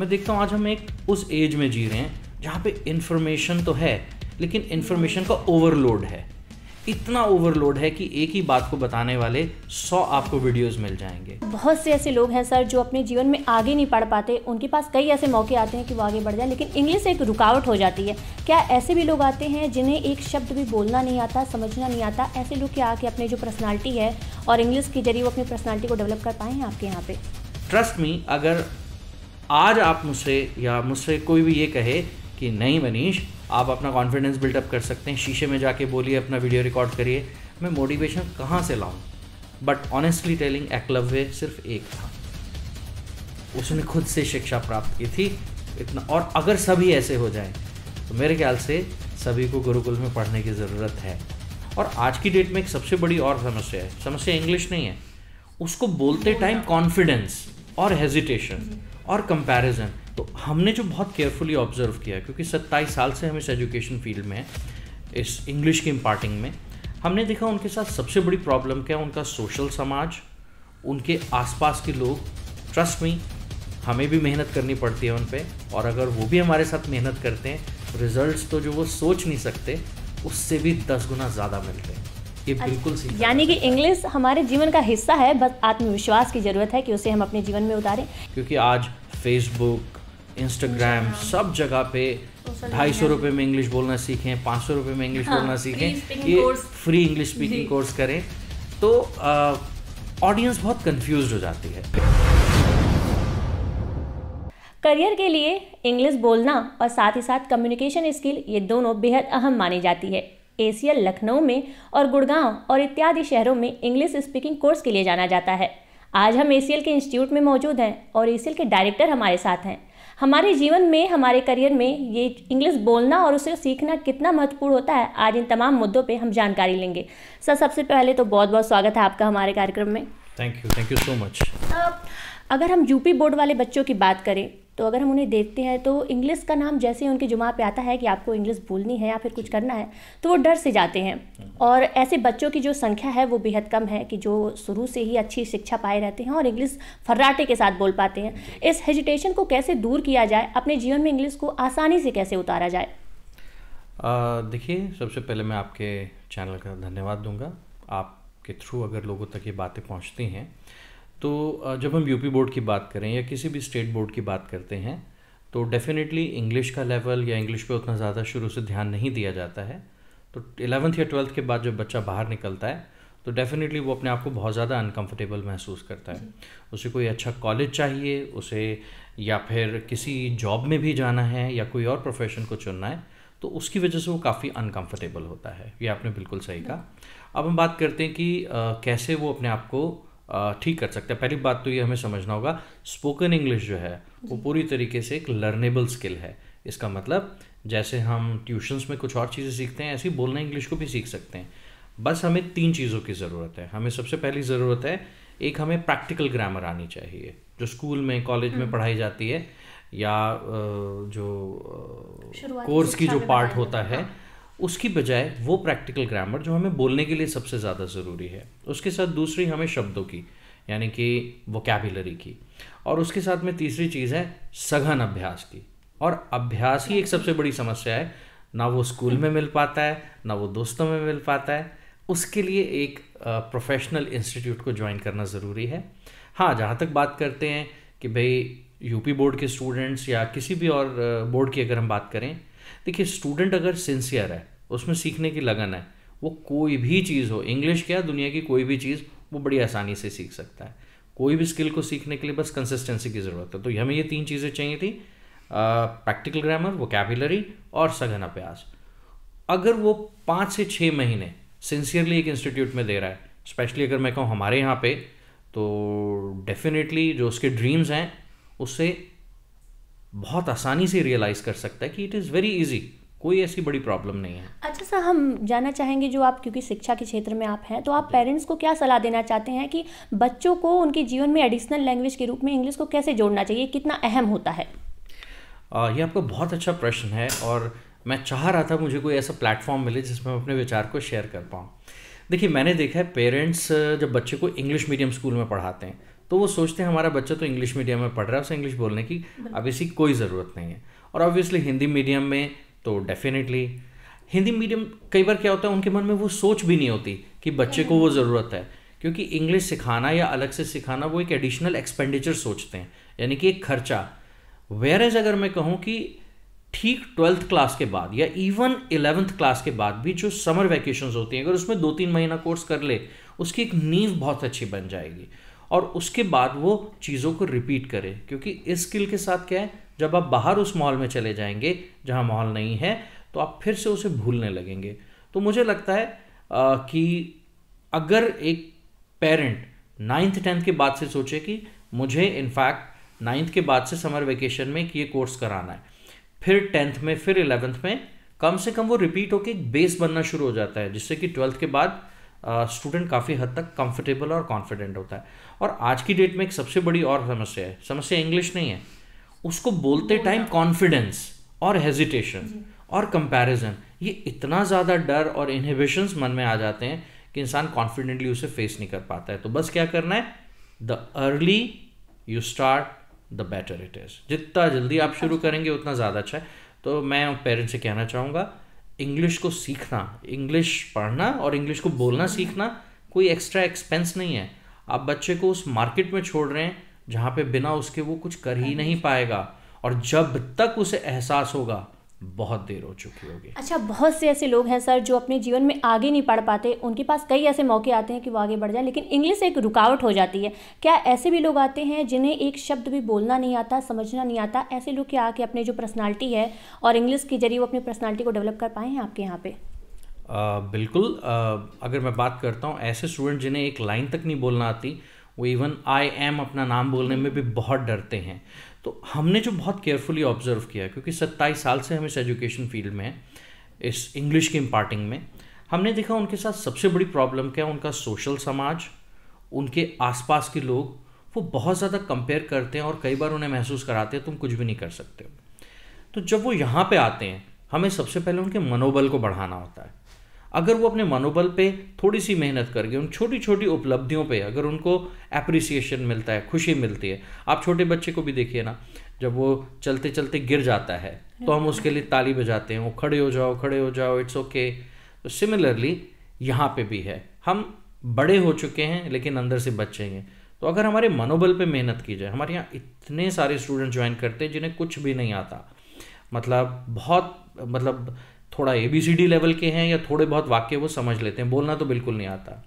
मैं देखता हूँ आज हम एक उस एज में जी रहे हैं जहाँ पे इन्फॉर्मेशन तो है लेकिन इन्फॉर्मेशन का ओवरलोड है इतना ओवरलोड है कि एक ही बात को बताने वाले सौ आपको वीडियोस मिल जाएंगे बहुत से ऐसे लोग हैं सर जो अपने जीवन में आगे नहीं पढ़ पाते उनके पास कई ऐसे मौके आते हैं कि वो आगे बढ़ जाए लेकिन इंग्लिश एक रुकावट हो जाती है क्या ऐसे भी लोग आते हैं जिन्हें एक शब्द भी बोलना नहीं आता समझना नहीं आता ऐसे लोग क्या आके अपनी जो पर्सनैलिटी है और इंग्लिश के जरिए वो अपनी पर्सनैलिटी को डेवलप कर पाए हैं आपके यहाँ पे ट्रस्ट मी अगर आज आप मुझसे या मुझसे कोई भी ये कहे कि नहीं मनीष आप अपना कॉन्फिडेंस बिल्डअप कर सकते हैं शीशे में जाके बोलिए अपना वीडियो रिकॉर्ड करिए मैं मोटिवेशन कहाँ से लाऊँ बट ऑनेस्टली टेलिंग एकलव्य सिर्फ एक था उसने खुद से शिक्षा प्राप्त की थी इतना और अगर सभी ऐसे हो जाए तो मेरे ख्याल से सभी को गुरुकुल में पढ़ने की ज़रूरत है और आज की डेट में एक सबसे बड़ी और समस्या है समस्या इंग्लिश नहीं है उसको बोलते टाइम कॉन्फिडेंस और हेजिटेशन और कंपैरिजन तो हमने जो बहुत केयरफुली ऑब्जर्व किया क्योंकि सत्ताईस साल से हम इस एजुकेशन फील्ड में इस इंग्लिश की इम्पार्टिंग में हमने देखा उनके साथ सबसे बड़ी प्रॉब्लम क्या है उनका सोशल समाज उनके आसपास के लोग ट्रस्ट मी हमें भी मेहनत करनी पड़ती है उन पर और अगर वो भी हमारे साथ मेहनत करते हैं रिजल्ट्स तो जो वो सोच नहीं सकते उससे भी दस गुना ज़्यादा मिलते हैं ये बिल्कुल सही यानी कि इंग्लिश हमारे जीवन का हिस्सा है बस आत्मविश्वास की ज़रूरत है कि उसे हम अपने जीवन में उतारें क्योंकि आज फेसबुक इंस्टाग्राम सब जगह पे ढाई सौ रुपये में इंग्लिश बोलना सीखें पाँच सौ रुपये में इंग्लिश हाँ, बोलना सीखें ये फ्री इंग्लिश स्पीकिंग कोर्स करें तो ऑडियंस बहुत कंफ्यूज हो जाती है करियर के लिए इंग्लिश बोलना और साथ ही साथ कम्युनिकेशन स्किल ये दोनों बेहद अहम मानी जाती है एसीएल लखनऊ में और गुड़गांव और इत्यादि शहरों में इंग्लिश स्पीकिंग कोर्स के लिए जाना जाता है आज हम एसीएल के इंस्टीट्यूट में मौजूद हैं और एसीएल के डायरेक्टर हमारे साथ हैं हमारे जीवन में हमारे करियर में ये इंग्लिश बोलना और उसे सीखना कितना महत्वपूर्ण होता है आज इन तमाम मुद्दों पे हम जानकारी लेंगे सर सबसे पहले तो बहुत बहुत स्वागत है आपका हमारे कार्यक्रम में thank you thank you so much अगर हम यूपी बोर्ड वाले बच्चों की बात करें तो अगर हम उन्हें देखते हैं तो इंग्लिश का नाम जैसे ही उनके जुमा पे आता है कि आपको इंग्लिश बोलनी है या फिर कुछ करना है तो वो डर से जाते हैं और ऐसे बच्चों की जो संख्या है वो बेहद कम है कि जो शुरू से ही अच्छी शिक्षा पाए रहते हैं और इंग्लिश फर्राटे के साथ बोल पाते हैं इस हेजिटेशन को कैसे दूर किया जाए अपने जीवन में इंग्लिश को आसानी से कैसे उतारा जाए देखिए सबसे पहले मैं आपके चैनल का धन्यवाद दूंगा आपके थ्रू अगर लोगों तक ये बातें पहुँचती हैं तो जब हम यूपी बोर्ड की बात करें या किसी भी स्टेट बोर्ड की बात करते हैं तो डेफिनेटली इंग्लिश का लेवल या इंग्लिश पे उतना ज़्यादा शुरू से ध्यान नहीं दिया जाता है तो एलेवंथ या ट्वेल्थ के बाद जब बच्चा बाहर निकलता है तो डेफिनेटली वो अपने आप को बहुत ज़्यादा अनकम्फर्टेबल महसूस करता है उसे कोई अच्छा कॉलेज चाहिए उसे या फिर किसी जॉब में भी जाना है या कोई और प्रोफेशन को चुनना है तो उसकी वजह से वो काफ़ी अनकम्फर्टेबल होता है ये आपने बिल्कुल सही कहा अब हम बात करते हैं कि आ, कैसे वो अपने आप को ठीक कर सकते हैं पहली बात तो ये हमें समझना होगा स्पोकन इंग्लिश जो है वो पूरी तरीके से एक लर्नेबल स्किल है इसका मतलब जैसे हम ट्यूशन्स में कुछ और चीज़ें सीखते हैं ऐसे ही बोलना इंग्लिश को भी सीख सकते हैं बस हमें तीन चीज़ों की ज़रूरत है हमें सबसे पहली ज़रूरत है एक हमें प्रैक्टिकल ग्रामर आनी चाहिए जो स्कूल में कॉलेज में हम्म। पढ़ाई जाती है या जो कोर्स की जो पार्ट होता है हाँ। उसकी बजाय वो प्रैक्टिकल ग्रामर जो हमें बोलने के लिए सबसे ज़्यादा ज़रूरी है उसके साथ दूसरी हमें शब्दों की यानी कि वोकेबलरी की और उसके साथ में तीसरी चीज़ है सघन अभ्यास की और अभ्यास ही एक सबसे बड़ी समस्या है ना वो स्कूल में मिल पाता है ना वो दोस्तों में मिल पाता है उसके लिए एक प्रोफेशनल इंस्टीट्यूट को ज्वाइन करना ज़रूरी है हाँ जहाँ तक बात करते हैं कि भाई यूपी बोर्ड के स्टूडेंट्स या किसी भी और बोर्ड की अगर हम बात करें देखिए स्टूडेंट अगर सिंसियर है उसमें सीखने की लगन है वो कोई भी चीज़ हो इंग्लिश क्या दुनिया की कोई भी चीज़ वो बड़ी आसानी से सीख सकता है कोई भी स्किल को सीखने के लिए बस कंसिस्टेंसी की ज़रूरत है तो हमें ये तीन चीज़ें चाहिए थी प्रैक्टिकल ग्रामर वोकेबुलरी और सघन अभ्यास अगर वो पाँच से छः महीने सिंसियरली एक इंस्टीट्यूट में दे रहा है स्पेशली अगर मैं कहूँ हमारे यहाँ पे तो डेफिनेटली जो उसके ड्रीम्स हैं उससे बहुत आसानी से रियलाइज कर सकता है कि इट इज़ वेरी ईजी कोई ऐसी बड़ी प्रॉब्लम नहीं है अच्छा सर हम जानना चाहेंगे जो आप क्योंकि शिक्षा के क्षेत्र में आप हैं तो आप पेरेंट्स को क्या सलाह देना चाहते हैं कि बच्चों को उनके जीवन में एडिशनल लैंग्वेज के रूप में इंग्लिश को कैसे जोड़ना चाहिए कितना अहम होता है आ, ये आपका बहुत अच्छा प्रश्न है और मैं चाह रहा था मुझे कोई ऐसा प्लेटफॉर्म मिले जिसमें मैं अपने विचार को शेयर कर पाऊँ देखिए मैंने देखा है पेरेंट्स जब बच्चे को इंग्लिश मीडियम स्कूल में पढ़ाते हैं तो वो सोचते हैं हमारा बच्चा तो इंग्लिश मीडियम में पढ़ रहा है उसे इंग्लिश बोलने की अब इसकी कोई ज़रूरत नहीं है और ऑब्वियसली हिंदी मीडियम में तो डेफिनेटली हिंदी मीडियम कई बार क्या होता है उनके मन में वो सोच भी नहीं होती कि बच्चे को वो ज़रूरत है क्योंकि इंग्लिश सिखाना या अलग से सिखाना वो एक एडिशनल एक्सपेंडिचर सोचते हैं यानी कि एक खर्चा वेयर एज अगर मैं कहूँ कि ठीक ट्वेल्थ क्लास के बाद या इवन इलेवेंथ क्लास के बाद भी जो समर वैकेशन होती हैं अगर उसमें दो तीन महीना कोर्स कर ले उसकी एक नींव बहुत अच्छी बन जाएगी और उसके बाद वो चीज़ों को रिपीट करें क्योंकि इस स्किल के साथ क्या है जब आप बाहर उस मॉल में चले जाएंगे जहाँ मॉल नहीं है तो आप फिर से उसे भूलने लगेंगे तो मुझे लगता है आ, कि अगर एक पेरेंट नाइन्थ टेंथ के बाद से सोचे कि मुझे इनफैक्ट नाइन्थ के बाद से समर वेकेशन में ये कोर्स कराना है फिर टेंथ में फिर इलेवेंथ में कम से कम वो रिपीट होकर एक बेस बनना शुरू हो जाता है जिससे कि ट्वेल्थ के बाद स्टूडेंट काफ़ी हद तक कंफर्टेबल और कॉन्फिडेंट होता है और आज की डेट में एक सबसे बड़ी और समस्या है समस्या इंग्लिश नहीं है उसको बोलते टाइम कॉन्फिडेंस और हेजिटेशन और कंपैरिजन ये इतना ज़्यादा डर और इनहिबिशंस मन में आ जाते हैं कि इंसान कॉन्फिडेंटली उसे फेस नहीं कर पाता है तो बस क्या करना है the early you start the better it is जितना जल्दी आप शुरू अच्छा। करेंगे उतना ज़्यादा अच्छा है तो मैं पेरेंट्स से कहना चाहूँगा इंग्लिश को सीखना इंग्लिश पढ़ना और इंग्लिश को बोलना सीखना कोई एक्स्ट्रा एक्सपेंस नहीं है आप बच्चे को उस मार्केट में छोड़ रहे हैं जहाँ पे बिना उसके वो कुछ कर ही हाँ नहीं पाएगा और जब तक उसे एहसास होगा बहुत देर हो चुकी होगी अच्छा बहुत से ऐसे लोग हैं सर जो अपने जीवन में आगे नहीं पढ़ पाते उनके पास कई ऐसे मौके आते हैं कि वो आगे बढ़ जाए लेकिन इंग्लिश एक रुकावट हो जाती है क्या ऐसे भी लोग आते हैं जिन्हें एक शब्द भी बोलना नहीं आता समझना नहीं आता ऐसे लोग क्या आके अपने जो पर्सनैलिटी है और इंग्लिश के जरिए वो अपनी पर्सनैलिटी को डेवलप कर पाए हैं आपके यहाँ पर बिल्कुल आ, अगर मैं बात करता हूँ ऐसे स्टूडेंट जिन्हें एक लाइन तक नहीं बोलना आती वो इवन आई एम अपना नाम बोलने में भी बहुत डरते हैं तो हमने जो बहुत केयरफुली ऑब्जर्व किया क्योंकि सत्ताईस साल से हम इस एजुकेशन फील्ड में इस इंग्लिश की इम्पार्टिंग में हमने देखा उनके साथ सबसे बड़ी प्रॉब्लम क्या है उनका सोशल समाज उनके आसपास के लोग वो बहुत ज़्यादा कंपेयर करते हैं और कई बार उन्हें महसूस कराते हैं तुम कुछ भी नहीं कर सकते हो तो जब वो यहाँ पे आते हैं हमें सबसे पहले उनके मनोबल को बढ़ाना होता है अगर वो अपने मनोबल पे थोड़ी सी मेहनत करके उन छोटी छोटी उपलब्धियों पे अगर उनको एप्रिसिएशन मिलता है खुशी मिलती है आप छोटे बच्चे को भी देखिए ना जब वो चलते चलते गिर जाता है तो हम उसके लिए ताली बजाते हैं वो खड़े हो जाओ खड़े हो जाओ इट्स ओके तो सिमिलरली यहाँ पे भी है हम बड़े हो चुके हैं लेकिन अंदर से बच्चे हैं तो अगर हमारे मनोबल पे मेहनत की जाए हमारे यहाँ इतने सारे स्टूडेंट ज्वाइन करते हैं जिन्हें कुछ भी नहीं आता मतलब बहुत मतलब थोड़ा A B C D level के हैं या थोड़े बहुत वाक्य वो समझ लेते हैं बोलना तो बिल्कुल नहीं आता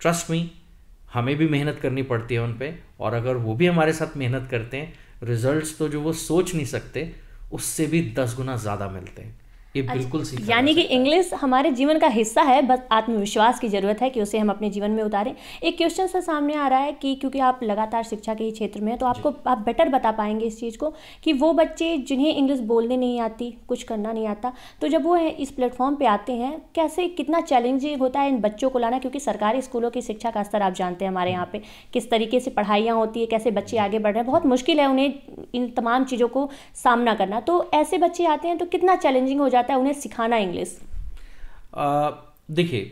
ट्रस्ट मी हमें भी मेहनत करनी पड़ती है उन पर और अगर वो भी हमारे साथ मेहनत करते हैं रिजल्ट तो जो वो सोच नहीं सकते उससे भी दस गुना ज़्यादा मिलते हैं ये अच्छा, बिल्कुल अच्छा, यानी कि इंग्लिश हमारे जीवन का हिस्सा है बस आत्मविश्वास की ज़रूरत है कि उसे हम अपने जीवन में उतारें एक क्वेश्चन सर सामने आ रहा है कि क्योंकि आप लगातार शिक्षा के ही क्षेत्र में हैं तो आपको आप बेटर बता पाएंगे इस चीज़ को कि वो बच्चे जिन्हें इंग्लिश बोलने नहीं आती कुछ करना नहीं आता तो जब वो इस प्लेटफॉर्म पर आते हैं कैसे कितना चैलेंजिंग होता है इन बच्चों को लाना क्योंकि सरकारी स्कूलों की शिक्षा का स्तर आप जानते हैं हमारे यहाँ पर किस तरीके से पढ़ाइयाँ होती है कैसे बच्चे आगे बढ़ रहे हैं बहुत मुश्किल है उन्हें इन तमाम चीज़ों को सामना करना तो ऐसे बच्चे आते हैं तो कितना चैलेंजिंग हो जाता जाता है उन्हें सिखाना इंग्लिश देखिए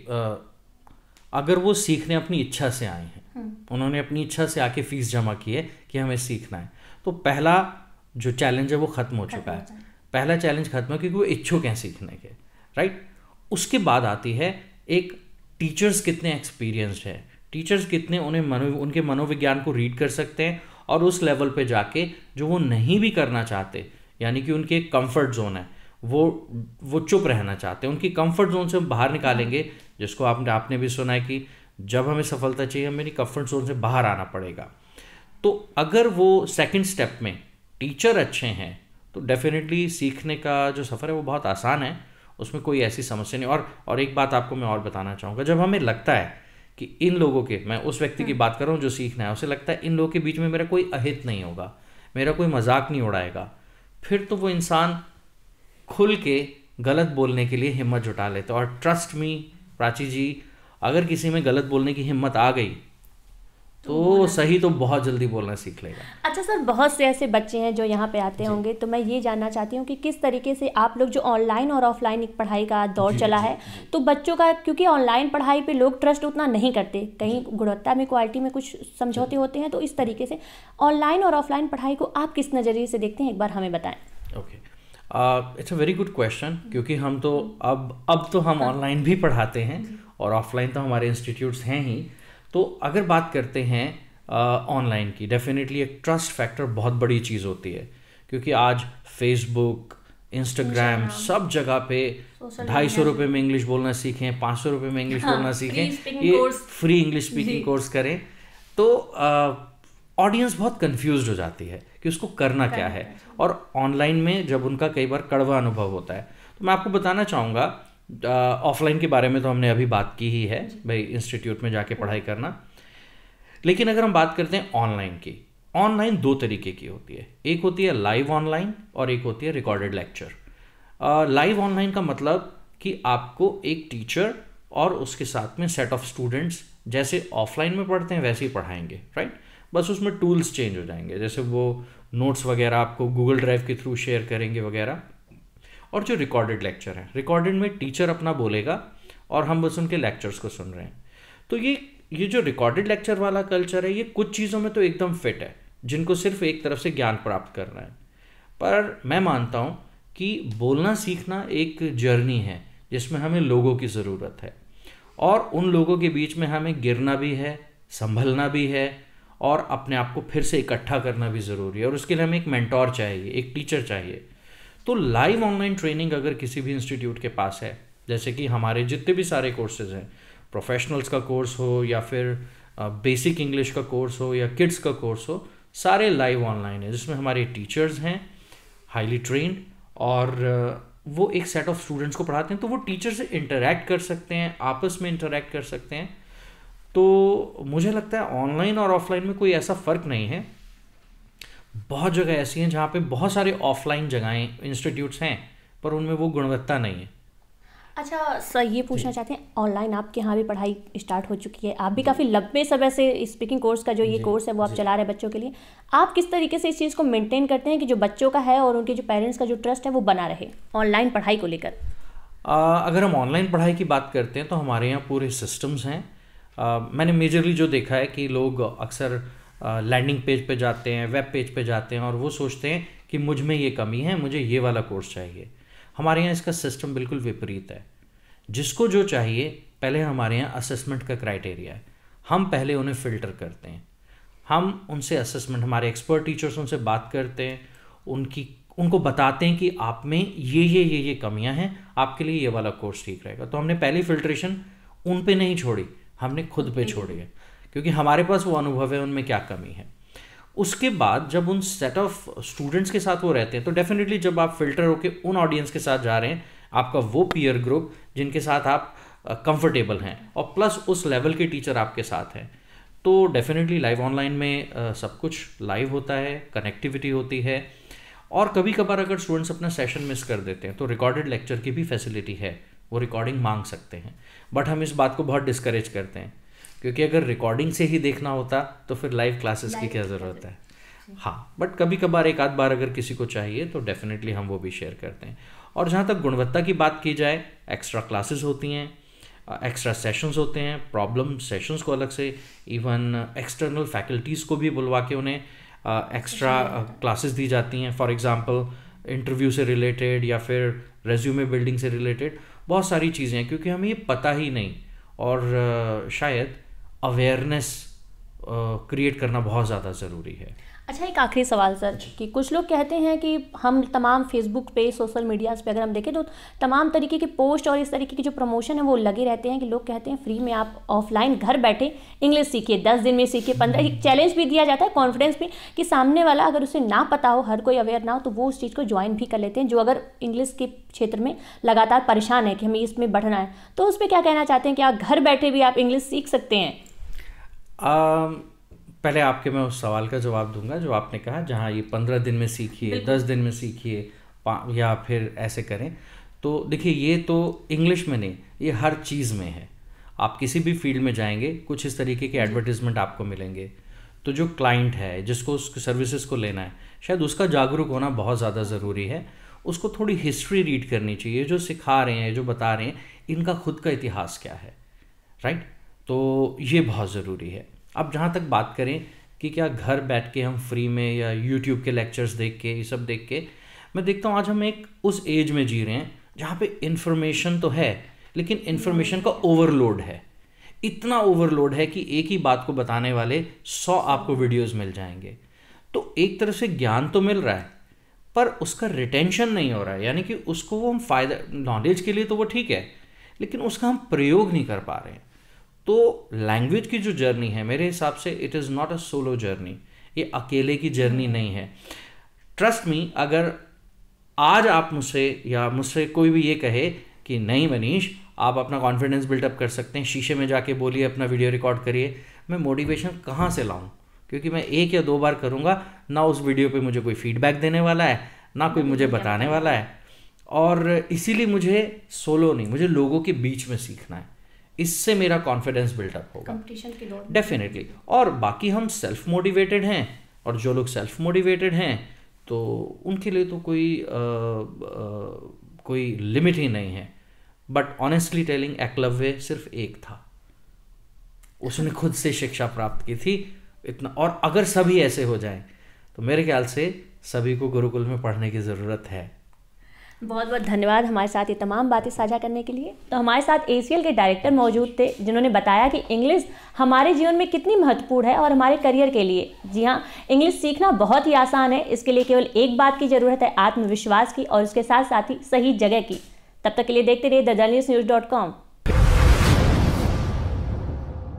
अगर वो सीखने अपनी इच्छा से आए हैं हम्म। उन्होंने अपनी इच्छा से आके फीस जमा की है कि हमें सीखना है तो पहला जो चैलेंज है वो ख़त्म हो चुका है पहला चैलेंज ख़त्म है क्योंकि वो इच्छुक हैं सीखने के राइट उसके बाद आती है एक टीचर्स कितने एक्सपीरियंस्ड हैं टीचर्स कितने उन्हें मनो उनके मनोविज्ञान को रीड कर सकते हैं और उस लेवल पे जाके जो वो नहीं भी करना चाहते यानी कि उनके कंफर्ट जोन है वो वो चुप रहना चाहते हैं उनकी कंफर्ट जोन से हम बाहर निकालेंगे जिसको आपने आपने भी सुना है कि जब हमें सफलता चाहिए हमें कंफर्ट जोन से बाहर आना पड़ेगा तो अगर वो सेकंड स्टेप में टीचर अच्छे हैं तो डेफिनेटली सीखने का जो सफ़र है वो बहुत आसान है उसमें कोई ऐसी समस्या नहीं और और एक बात आपको मैं और बताना चाहूँगा जब हमें लगता है कि इन लोगों के मैं उस व्यक्ति की हाँ। बात कर रहा हूँ जो सीखना है उसे लगता है इन लोगों के बीच में मेरा कोई अहित नहीं होगा मेरा कोई मजाक नहीं उड़ाएगा फिर तो वो इंसान खुल के गलत बोलने के लिए हिम्मत जुटा लेते और ट्रस्ट मी प्राची जी अगर किसी में गलत बोलने की हिम्मत आ गई तो, तो सही तो बहुत जल्दी बोलना सीख लेगा अच्छा सर बहुत से ऐसे बच्चे हैं जो यहाँ पे आते होंगे तो मैं ये जानना चाहती हूँ कि किस तरीके से आप लोग जो ऑनलाइन और ऑफलाइन एक पढ़ाई का दौर चला है तो बच्चों का क्योंकि ऑनलाइन पढ़ाई पे लोग ट्रस्ट उतना नहीं करते कहीं गुणवत्ता में क्वालिटी में कुछ समझौते होते हैं तो इस तरीके से ऑनलाइन और ऑफलाइन पढ़ाई को आप किस नज़रिए से देखते हैं एक बार हमें बताएं it's a very good question क्योंकि हम तो अब अब तो हम ऑनलाइन हाँ। भी पढ़ाते हैं और ऑफलाइन तो हमारे इंस्टीट्यूट्स हैं ही तो अगर बात करते हैं ऑनलाइन uh, की डेफिनेटली एक ट्रस्ट फैक्टर बहुत बड़ी चीज़ होती है क्योंकि आज फेसबुक इंस्टाग्राम सब जगह पे ढाई सौ रुपये में इंग्लिश बोलना सीखें पाँच सौ रुपये में इंग्लिश हाँ, बोलना सीखें ये फ्री इंग्लिश स्पीकिंग कोर्स करें तो uh, ऑडियंस बहुत कंफ्यूज हो जाती है कि उसको करना क्या है और ऑनलाइन में जब उनका कई बार कड़वा अनुभव होता है तो मैं आपको बताना चाहूँगा ऑफलाइन के बारे में तो हमने अभी बात की ही है भाई इंस्टीट्यूट में जाके पढ़ाई करना लेकिन अगर हम बात करते हैं ऑनलाइन की ऑनलाइन दो तरीके की होती है एक होती है लाइव ऑनलाइन और एक होती है रिकॉर्डेड लेक्चर लाइव ऑनलाइन का मतलब कि आपको एक टीचर और उसके साथ में सेट ऑफ स्टूडेंट्स जैसे ऑफलाइन में पढ़ते हैं वैसे ही पढ़ाएंगे राइट बस उसमें टूल्स चेंज हो जाएंगे जैसे वो नोट्स वगैरह आपको गूगल ड्राइव के थ्रू शेयर करेंगे वगैरह और जो रिकॉर्डेड लेक्चर है रिकॉर्डेड में टीचर अपना बोलेगा और हम बस उनके लेक्चर्स को सुन रहे हैं तो ये ये जो रिकॉर्डेड लेक्चर वाला कल्चर है ये कुछ चीज़ों में तो एकदम फिट है जिनको सिर्फ एक तरफ से ज्ञान प्राप्त करना है पर मैं मानता हूँ कि बोलना सीखना एक जर्नी है जिसमें हमें लोगों की ज़रूरत है और उन लोगों के बीच में हमें गिरना भी है संभलना भी है और अपने आप को फिर से इकट्ठा करना भी ज़रूरी है और उसके लिए हमें एक मैंटोर चाहिए एक टीचर चाहिए तो लाइव ऑनलाइन ट्रेनिंग अगर किसी भी इंस्टीट्यूट के पास है जैसे कि हमारे जितने भी सारे कोर्सेज हैं प्रोफेशनल्स का कोर्स हो या फिर बेसिक इंग्लिश का कोर्स हो या किड्स का कोर्स हो सारे लाइव ऑनलाइन है जिसमें हमारे टीचर्स हैं हाईली ट्रेन और वो एक सेट ऑफ स्टूडेंट्स को पढ़ाते हैं तो वो टीचर से इंटरेक्ट कर सकते हैं आपस में इंटरेक्ट कर सकते हैं तो मुझे लगता है ऑनलाइन और ऑफलाइन में कोई ऐसा फ़र्क नहीं है बहुत जगह ऐसी हैं जहाँ पे बहुत सारे ऑफलाइन जगहें इंस्टीट्यूट्स हैं पर उनमें वो गुणवत्ता नहीं है अच्छा सर ये पूछना चाहते हैं ऑनलाइन आपके यहाँ भी पढ़ाई स्टार्ट हो चुकी है आप भी काफ़ी लंबे समय से स्पीकिंग कोर्स का जो ये कोर्स है वो आप चला रहे हैं बच्चों के लिए आप किस तरीके से इस चीज़ को मेंटेन करते हैं कि जो बच्चों का है और उनके जो पेरेंट्स का जो ट्रस्ट है वो बना रहे ऑनलाइन पढ़ाई को लेकर अगर हम ऑनलाइन पढ़ाई की बात करते हैं तो हमारे यहाँ पूरे सिस्टम्स हैं मैंने मेजरली जो देखा है कि लोग अक्सर लैंडिंग पेज पे जाते हैं वेब पेज पे जाते हैं और वो सोचते हैं कि मुझ में ये कमी है मुझे ये वाला कोर्स चाहिए हमारे यहाँ इसका सिस्टम बिल्कुल विपरीत है जिसको जो चाहिए पहले हमारे यहाँ असेसमेंट का क्राइटेरिया है हम पहले उन्हें फ़िल्टर करते हैं हम उनसे असेसमेंट हमारे एक्सपर्ट टीचर्स उनसे बात करते हैं उनकी उनको बताते हैं कि आप में ये ये ये ये कमियां हैं आपके लिए ये वाला कोर्स ठीक रहेगा तो हमने पहली फिल्ट्रेशन उन पे नहीं छोड़ी हमने खुद पे हम्म। छोड़ी है क्योंकि हमारे पास वो अनुभव है उनमें क्या कमी है उसके बाद जब उन सेट ऑफ स्टूडेंट्स के साथ वो रहते हैं तो डेफिनेटली जब आप फिल्टर होकर उन ऑडियंस के साथ जा रहे हैं आपका वो पीयर ग्रुप जिनके साथ आप कंफर्टेबल हैं और प्लस उस लेवल के टीचर आपके साथ हैं तो डेफिनेटली लाइव ऑनलाइन में आ, सब कुछ लाइव होता है कनेक्टिविटी होती है और कभी कभार अगर स्टूडेंट्स अपना सेशन मिस कर देते हैं तो रिकॉर्डेड लेक्चर की भी फैसिलिटी है वो रिकॉर्डिंग मांग सकते हैं बट हम इस बात को बहुत डिस्करेज करते हैं क्योंकि अगर रिकॉर्डिंग से ही देखना होता तो फिर लाइव क्लासेस की क्या ज़रूरत है हाँ बट कभी कभार एक आध बार अगर किसी को चाहिए तो डेफिनेटली हम वो भी शेयर करते हैं और जहाँ तक गुणवत्ता की बात की जाए एक्स्ट्रा क्लासेस होती हैं एक्स्ट्रा सेशंस होते हैं प्रॉब्लम सेशंस को अलग से इवन एक्सटर्नल फैकल्टीज़ को भी बुलवा के उन्हें एक्स्ट्रा क्लासेस दी जाती हैं फॉर एग्ज़ाम्पल इंटरव्यू से रिलेटेड या फिर रेज्यूमे बिल्डिंग से रिलेटेड बहुत सारी चीज़ें हैं क्योंकि हमें ये पता ही नहीं और शायद अवेयरनेस क्रिएट uh, करना बहुत ज़्यादा ज़रूरी है अच्छा एक आखिरी सवाल सर कि कुछ लोग कहते हैं कि हम तमाम फेसबुक पे सोशल मीडियाज़ पे अगर हम देखें तो तमाम तरीके के पोस्ट और इस तरीके की जो प्रमोशन है वो लगे रहते हैं कि लोग कहते हैं फ्री में आप ऑफलाइन घर बैठे इंग्लिश सीखिए दस दिन में सीखिए पंद्रह चैलेंज हम्म। भी दिया जाता है कॉन्फिडेंस भी कि सामने वाला अगर उसे ना पता हो हर कोई अवेयर ना हो तो वो उस चीज़ को ज्वाइन भी कर लेते हैं जो अगर इंग्लिश के क्षेत्र में लगातार परेशान है कि हमें इसमें बढ़ना है तो उस पर क्या कहना चाहते हैं कि आप घर बैठे भी आप इंग्लिश सीख सकते हैं पहले आपके मैं उस सवाल का जवाब दूंगा जो आपने कहा जहाँ ये पंद्रह दिन में सीखिए दस दिन में सीखिए या फिर ऐसे करें तो देखिए ये तो इंग्लिश में नहीं ये हर चीज़ में है आप किसी भी फील्ड में जाएंगे कुछ इस तरीके के एडवर्टीजमेंट आपको मिलेंगे तो जो क्लाइंट है जिसको उसके सर्विसेज को लेना है शायद उसका जागरूक होना बहुत ज़्यादा ज़रूरी है उसको थोड़ी हिस्ट्री रीड करनी चाहिए जो सिखा रहे हैं जो बता रहे हैं इनका खुद का इतिहास क्या है राइट तो ये बहुत ज़रूरी है अब जहाँ तक बात करें कि क्या घर बैठ के हम फ्री में या यूट्यूब के लेक्चर्स देख के ये सब देख के मैं देखता हूँ आज हम एक उस एज में जी रहे हैं जहाँ पे इन्फॉर्मेशन तो है लेकिन इन्फॉर्मेशन का ओवरलोड है इतना ओवरलोड है कि एक ही बात को बताने वाले सौ आपको वीडियोस मिल जाएंगे तो एक तरह से ज्ञान तो मिल रहा है पर उसका रिटेंशन नहीं हो रहा है यानी कि उसको वो हम फायदा नॉलेज के लिए तो वो ठीक है लेकिन उसका हम प्रयोग नहीं कर पा रहे हैं तो लैंग्वेज की जो जर्नी है मेरे हिसाब से it is not a solo journey ये अकेले की जर्नी नहीं है ट्रस्ट मी अगर आज आप मुझसे या मुझसे कोई भी ये कहे कि नहीं मनीष आप अपना कॉन्फिडेंस बिल्डअप कर सकते हैं शीशे में जाके बोलिए अपना वीडियो रिकॉर्ड करिए मैं मोटिवेशन कहाँ से लाऊँ क्योंकि मैं एक या दो बार करूँगा ना उस वीडियो पे मुझे कोई फीडबैक देने वाला है ना कोई मुझे बताने वाला है और इसीलिए मुझे सोलो नहीं मुझे लोगों के बीच में सीखना है इससे मेरा कॉन्फिडेंस बिल्डअप होगा डेफिनेटली और बाकी हम सेल्फ मोटिवेटेड हैं और जो लोग सेल्फ मोटिवेटेड हैं तो उनके लिए तो कोई आ, आ, कोई लिमिट ही नहीं है बट ऑनेस्टली टेलिंग एकलव्य सिर्फ एक था उसने खुद से शिक्षा प्राप्त की थी इतना और अगर सभी ऐसे हो जाएं तो मेरे ख्याल से सभी को गुरुकुल में पढ़ने की ज़रूरत है बहुत बहुत धन्यवाद हमारे साथ ये तमाम बातें साझा करने के लिए तो हमारे साथ ए के डायरेक्टर मौजूद थे जिन्होंने बताया कि इंग्लिश हमारे जीवन में कितनी महत्वपूर्ण है और हमारे करियर के लिए जी हाँ इंग्लिश सीखना बहुत ही आसान है इसके लिए केवल एक बात की ज़रूरत है आत्मविश्वास की और उसके साथ साथ ही सही जगह की तब तक के लिए देखते रहिए द न्यूज़ डॉट कॉम